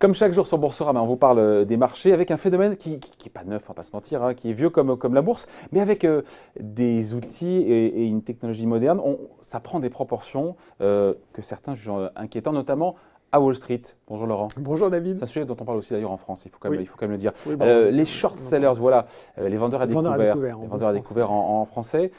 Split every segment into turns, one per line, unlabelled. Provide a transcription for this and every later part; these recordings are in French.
Comme chaque jour sur Boursorama, on vous parle des marchés avec un phénomène qui n'est pas neuf, on hein, va pas se mentir, hein, qui est vieux comme, la bourse, mais avec euh, des outils et, une technologie moderne, ça prend des proportions euh, que certains jugent euh, inquiétantes, notamment à Wall Street. Bonjour Laurent. Bonjour David. C'est un sujet dont on parle aussi d'ailleurs en France, il faut quand même, le dire. les short sellers, voilà, les vendeurs à découvert, les vendeurs à découvert en français,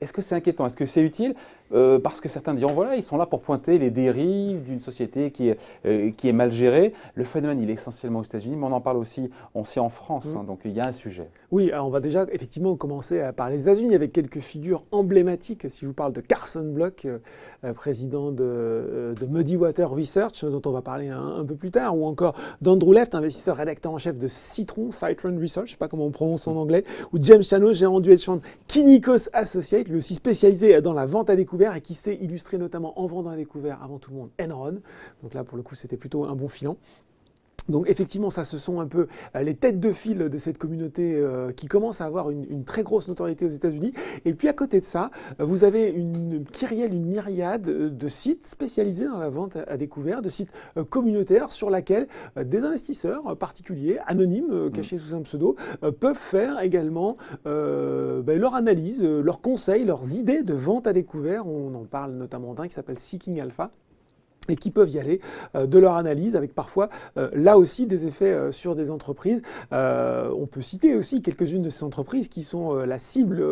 est-ce que c'est inquiétant Est-ce que c'est utile euh, parce que certains diront, voilà, ils sont là pour pointer les dérives d'une société qui est, euh, qui est mal gérée. Le phénomène, il est essentiellement aux États-Unis, mais on en parle aussi, on sait en France, mm. hein, donc il y a un sujet.
Oui, alors on va déjà effectivement commencer par les États-Unis avec quelques figures emblématiques. Si je vous parle de Carson Block, euh, président de, de Muddy Water Research, dont on va parler un, peu plus tard, ou encore d'Andrew Left, investisseur rédacteur en chef de Citron, Citron Research, je ne sais pas comment on prononce en mm. anglais, ou James Chano, gérant du hedge fund Kinikos Associates, lui aussi spécialisé dans la vente à découvert et qui s'est illustré notamment en vendant un découvert avant tout le monde Enron. Donc là, pour le coup, c'était plutôt un bon filant. Donc effectivement, ça, ce sont un peu euh, les têtes de file de cette communauté euh, qui commence à avoir une, très grosse notoriété aux États-Unis. Et puis à côté de ça, vous avez une une myriade euh, de sites spécialisés dans la vente à découvert, de sites communautaires sur lesquels des investisseurs particuliers, anonymes, mm. cachés sous un pseudo, peuvent faire également ben, leur analyse, leurs conseils, leurs idées de vente à découvert. On en parle notamment d'un qui s'appelle Seeking Alpha et qui peuvent y aller euh, de leur analyse avec parfois euh, là aussi des effets euh, sur des entreprises. on peut citer aussi quelques-unes de ces entreprises qui sont la cible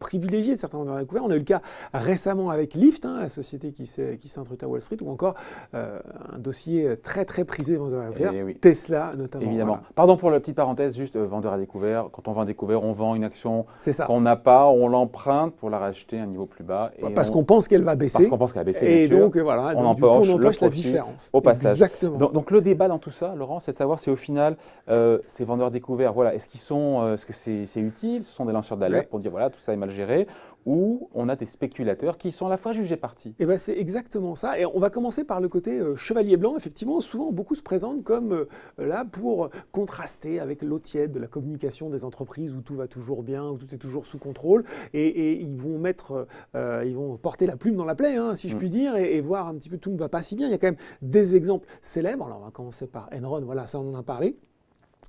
privilégiée de certains vendeurs découvert. On a eu le cas récemment avec Lyft, hein, la société qui s'est à Wall Street, ou encore un dossier très très prisé vendeurs à découvert, eh Tesla notamment. Évidemment.
Pardon pour la petite parenthèse, juste vendeur à découvert. Quand on vend à découvert, on vend une action qu'on n'a pas, on l'emprunte pour la racheter à un niveau plus bas. parce qu'on pense qu'elle va baisser. Parce qu'on pense qu'elle va baisser. Et donc voilà. On donc, la différence. Au passage. Exactement. Donc, le débat dans tout ça, Laurent, c'est de savoir si au final, euh, ces vendeurs découverts, voilà, est-ce qu'ils sont, euh, est-ce que c'est utile Ce sont des lanceurs d'alerte pour dire voilà, tout ça est mal géré, ou on a des spéculateurs qui sont à la fois jugés partis. Et
eh ben c'est exactement ça. Et on va commencer par le côté euh, chevalier blanc. Effectivement, souvent beaucoup se présentent comme là pour contraster avec l'eau tiède de la communication des entreprises où tout va toujours bien, où tout est toujours sous contrôle, et, ils vont mettre, ils vont porter la plume dans la plaie, hein, si je mm. puis dire, et, et voir un petit peu tout ne va pas si bien. Il y a quand même des exemples célèbres. Alors, on va commencer par Enron, voilà, ça on en a parlé.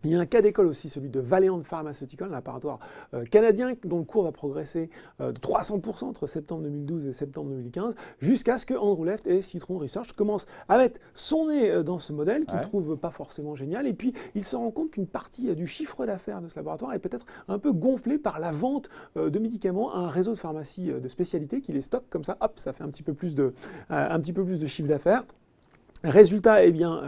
Il y a un cas d'école aussi, celui de Valeant Pharmaceutical, un laboratoire euh, canadien dont le cours va progresser euh, de 300% entre septembre 2012 et septembre 2015, jusqu'à ce que Andrew Left et Citron Research commencent à mettre son nez euh, dans ce modèle qu'ils ne trouvent pas forcément génial. Et puis, ils se rendent compte qu'une partie du chiffre d'affaires de ce laboratoire est peut-être un peu gonflée par la vente de médicaments à un réseau de pharmacies de spécialité qui les stocke comme ça. Hop, ça fait un petit peu plus de, un petit peu plus de chiffre d'affaires. Résultat, eh bien,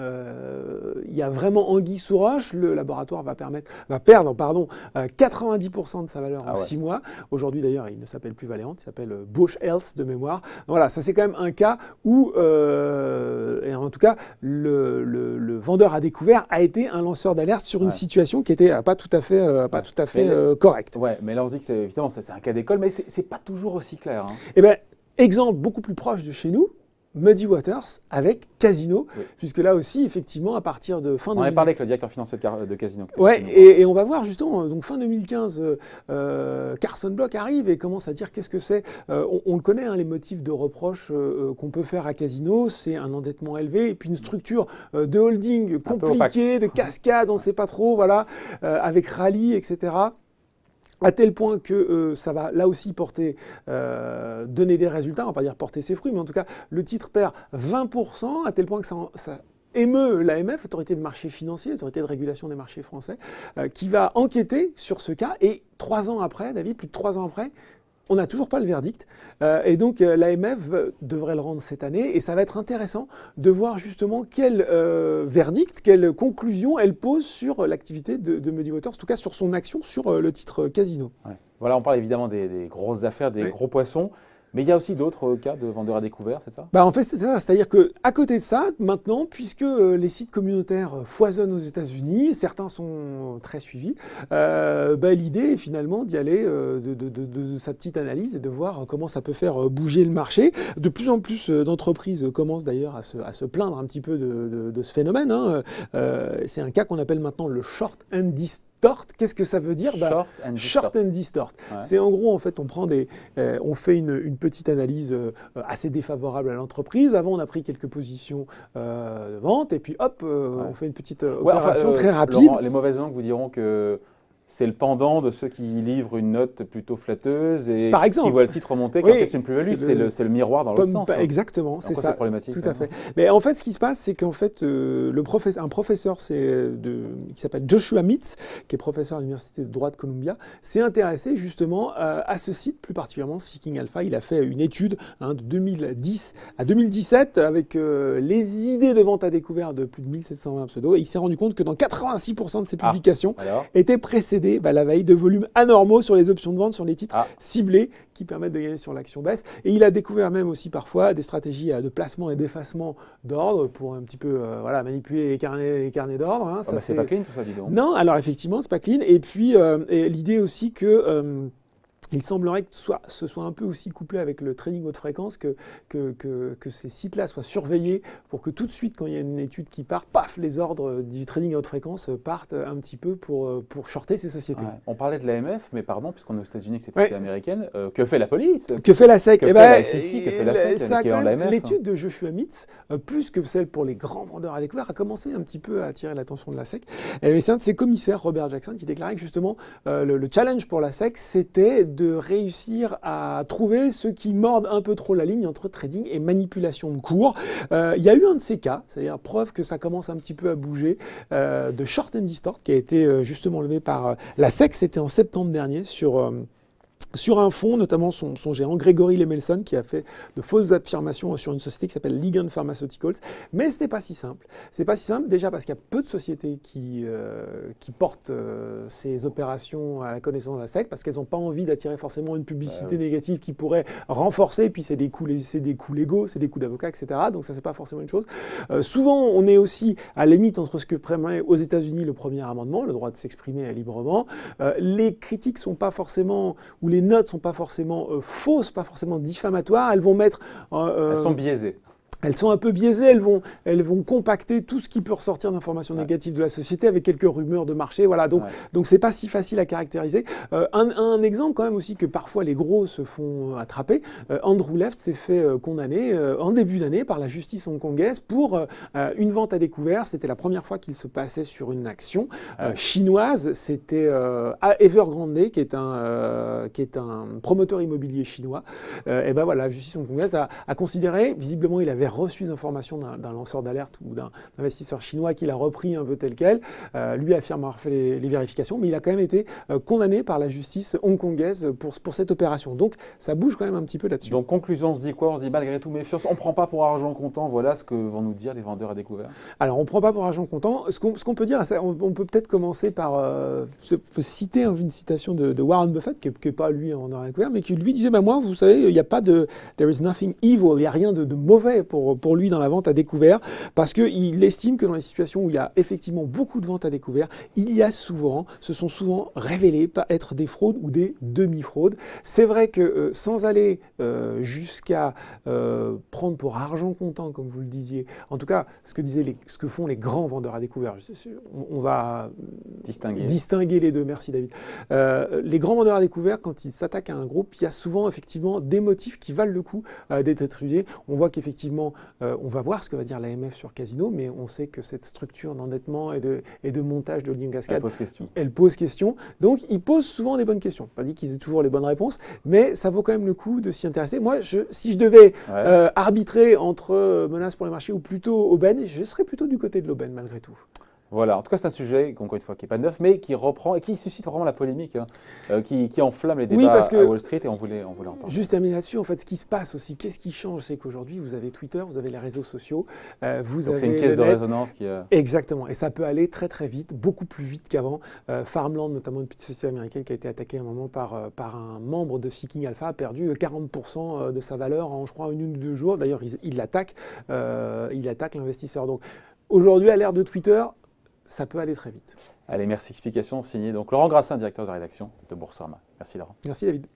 il y a vraiment anguille sous roche. Le laboratoire va, permettre, va perdre pardon, 90% euh, de sa valeur en 6 ah mois. Aujourd'hui, d'ailleurs, il ne s'appelle plus valéante, il s'appelle euh, Bush Health de mémoire. Voilà, ça c'est quand même un cas où, euh, en tout cas, le, vendeur à découvert a été un lanceur d'alerte sur une situation qui n'était pas tout à fait, pas tout à fait correcte. Ouais, mais là on se dit que c'est évidemment c'est un cas d'école, mais c'est pas toujours aussi clair. Hein. Eh ben, exemple beaucoup plus proche de chez nous, Muddy Waters avec Casino, puisque là aussi, effectivement, à partir de fin 2015. On a parlé
avec le directeur financier de, Casino.
Ouais, Et, on va voir justement, donc fin 2015, euh, euh, Carson Block arrive et commence à dire qu'est-ce que c'est. Euh, on, le connaît, hein, les motifs de reproche qu'on peut faire à Casino, c'est un endettement élevé et puis une structure de holding compliquée, de cascade, on ne sait pas trop, voilà, avec rallye, etc à tel point que euh, ça va là aussi porter, euh, donner des résultats, on va pas dire porter ses fruits, mais en tout cas le titre perd 20%, à tel point que ça, émeut l'AMF, l'autorité de marché financier, l'autorité de régulation des marchés français, euh, qui va enquêter sur ce cas et trois ans après, David, plus de trois ans après, on n'a toujours pas le verdict. Euh, et donc euh, l'AMF devrait le rendre cette année. Et ça va être intéressant de voir justement quel euh, verdict, quelle conclusion elle pose sur l'activité de, de Motors, en tout cas sur son action sur le titre Casino.
Voilà, on parle évidemment des, grosses affaires, des gros poissons. Mais il y a aussi d'autres euh, cas de vendeurs à découvert, c'est ça
bah En fait, c'est ça. C'est-à-dire qu'à côté de ça, maintenant, puisque euh, les sites communautaires euh, foisonnent aux États-Unis, certains sont très suivis, bah, l'idée est finalement d'y aller de, sa petite analyse et de voir comment ça peut faire bouger le marché. De plus en plus d'entreprises commencent d'ailleurs à se, plaindre un petit peu de, ce phénomène. Hein. c'est un cas qu'on appelle maintenant le short and distance qu'est-ce que ça veut dire bah, Short and distort. C'est en gros, en fait, on prend des, euh, on fait une, petite analyse euh, assez défavorable à l'entreprise. Avant, on a pris quelques positions euh, de vente et puis hop, on fait une petite opération très rapide. les
mauvaises langues vous diront que c'est le pendant de ceux qui livrent une note plutôt flatteuse et qui voient le titre remonter quand c'est une plus-value. C'est le, miroir dans l'autre sens. Exactement, c'est ça. Problématique, tout à fait. Mais en fait, ce
qui se passe, c'est qu'en fait, euh, le professeur, un professeur euh, qui s'appelle Joshua Mitz, qui est professeur à l'Université de droit de Columbia, s'est intéressé justement euh, à ce site, plus particulièrement Seeking Alpha. Il a fait une étude hein, de 2010 à 2017 avec les idées de vente à découvert de plus de 1720 pseudos. Et il s'est rendu compte que dans 86% de ses ah, publications étaient précédées bah, la veille de volumes anormaux sur les options de vente sur les titres ah. ciblés qui permettent de gagner sur l'action baisse. Et il a découvert même aussi parfois des stratégies euh, de placement et d'effacement d'ordre pour un petit peu euh, voilà, manipuler les carnets, les carnets d'ordre. Hein. Ah bah, c'est pas clean tout ça, dis Non, alors effectivement, c'est pas clean. Et puis, euh, l'idée aussi que il semblerait que ce soit un peu aussi couplé avec le trading haute fréquence, que, que, que, ces sites-là soient surveillés pour que tout de suite, quand il y a une étude qui part, paf, les ordres du trading haute fréquence partent un petit peu pour, euh, pour shorter ces sociétés.
On parlait de l'AMF, mais pardon, puisqu'on est aux États-Unis, que c'est ouais. américaine, euh, que fait la police Que fait la SEC eh fait ben, e Que eh fait la ben, SEC hein. L'étude
de Joshua Mitz, euh, plus que celle pour les grands vendeurs à découvert, a commencé un petit peu à attirer l'attention de la SEC. Et c'est un de ses commissaires, Robert Jackson, qui déclarait que justement, le challenge pour la SEC, c'était de réussir à trouver ceux qui mordent un peu trop la ligne entre trading et manipulation de cours. Euh, il y a eu un de ces cas, c'est-à-dire preuve que ça commence un petit peu à bouger, euh, de Short and Distort, qui a été euh, justement levé par la SEC, c'était en septembre dernier, sur sur un fonds, notamment son, son gérant Grégory Lemelson, qui a fait de fausses affirmations sur une société qui s'appelle Ligand Pharmaceuticals. Mais ce n'est pas si simple. C'est pas si simple déjà parce qu'il y a peu de sociétés qui, euh, qui portent euh, ces opérations à la connaissance de la sec parce qu'elles n'ont pas envie d'attirer forcément une publicité négative qui pourrait renforcer. puis c'est des coups des coûts légaux, c'est des coûts d'avocat, etc. Donc ça c'est pas forcément une chose. Euh, souvent on est aussi à la limite entre ce que prémet aux États-Unis le premier amendement, le droit de s'exprimer librement. les critiques sont pas forcément ou les notes sont pas forcément euh, fausses, pas forcément diffamatoires, elles vont mettre... Euh, euh, elles sont biaisées elles sont un peu biaisées, elles vont, elles vont compacter tout ce qui peut ressortir d'informations négatives de la société avec quelques rumeurs de marché. Voilà, donc donc c'est pas si facile à caractériser. Euh, un, un, exemple quand même aussi que parfois les gros se font attraper. Euh, Andrew Left s'est fait euh, condamner en début d'année par la justice hongkongaise pour une vente à découvert. C'était la première fois qu'il se passait sur une action chinoise. C'était Evergrande qui est un qui est un promoteur immobilier chinois. et ben voilà, la justice hongkongaise a considéré, visiblement il avait reçu des informations d'un lanceur d'alerte ou d'un investisseur chinois qui l'a repris un peu tel quel. Euh, lui affirme avoir fait les, vérifications, mais il a quand même été euh, condamné par la justice hongkongaise pour, pour cette opération. Donc ça bouge quand
même un petit peu là-dessus. Donc conclusion, on se dit quoi On se dit malgré tout méfiance, on ne prend pas pour argent comptant, voilà ce que vont nous dire les vendeurs à découvert. Alors on ne prend pas pour argent comptant. Ce qu'on
peut dire, on, peut peut-être commencer par euh, citer une citation de, Warren Buffett, qui n'est pas lui en découvert, mais qui lui disait, ben moi, vous savez, il n'y a pas de... There is nothing evil, il n'y a rien de, de mauvais pour pour, lui dans la vente à découvert, parce qu'il estime que dans les situations où il y a effectivement beaucoup de ventes à découvert, il y a souvent, se sont souvent révélées être des fraudes ou des demi-fraudes. C'est vrai que euh, sans aller euh, jusqu'à euh, prendre pour argent comptant, comme vous le disiez, en tout cas, ce que, disaient les, ce que font les grands vendeurs à découvert, on, va
distinguer. distinguer.
les deux, merci David. les grands vendeurs à découvert, quand ils s'attaquent à un groupe, il y a souvent effectivement des motifs qui valent le coup d'être étudiés. On voit qu'effectivement, euh, on va voir ce que va dire l'AMF sur Casino, mais on sait que cette structure d'endettement et de, montage de Holding Cascade, elle pose, question. Donc, ils posent souvent des bonnes questions. Pas dit qu'ils aient toujours les bonnes réponses, mais ça vaut quand même le coup de s'y intéresser. Moi, si je devais euh, arbitrer entre euh, menaces pour les marchés ou plutôt aubaine, je serais plutôt du côté de l'aubaine malgré tout.
Voilà, en tout cas, c'est un sujet, encore une fois, qui n'est pas neuf, mais qui reprend et qui suscite vraiment la polémique, hein. euh, qui, enflamme les débats à Wall Street et on voulait, en parler. Juste
terminer là-dessus, en fait, ce qui se passe aussi, qu'est-ce qui change C'est qu'aujourd'hui, vous avez Twitter, vous avez les réseaux sociaux, euh, vous avez. C'est une pièce de résonance qui. Euh, Exactement, et ça peut aller très très vite, beaucoup plus vite qu'avant. Farmland, notamment une petite société américaine qui a été attaquée à un moment par, par un membre de Seeking Alpha, a perdu 40% de sa valeur en, je crois, une ou deux jours. D'ailleurs, il l'attaque, il attaque l'investisseur. Donc, Aujourd'hui, à l'ère de Twitter, ça peut aller très vite.
Allez, merci. Explication signée donc Laurent Grassin, directeur de rédaction de Boursorama. Merci Laurent.
Merci David.